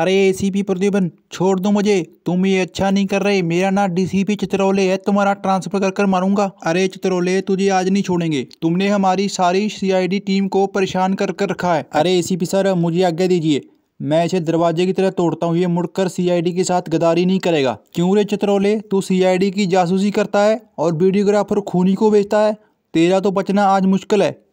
अरे एसीपी प्रद्युमन छोड़ दो मुझे तुम ये अच्छा नहीं कर रहे मेरा सी डीसीपी चित्रौले है तुम्हारा ट्रांसफर कर कर मारूंगा अरे चित्रौले तुझे आज नहीं छोड़ेंगे तुमने हमारी सारी सीआईडी टीम को परेशान कर कर रखा है अरे एसीपी सर मुझे आज्ञा दीजिए मैं इसे दरवाजे की तरह तोड़ता हूँ ये मुड़कर सीआईडी के साथ गदारी नहीं करेगा क्यों रे चित्रौले तू सीआईडी की जासूसी करता है और वीडियोग्राफर खूनी को बेचता है तेरा तो बचना आज मुश्किल है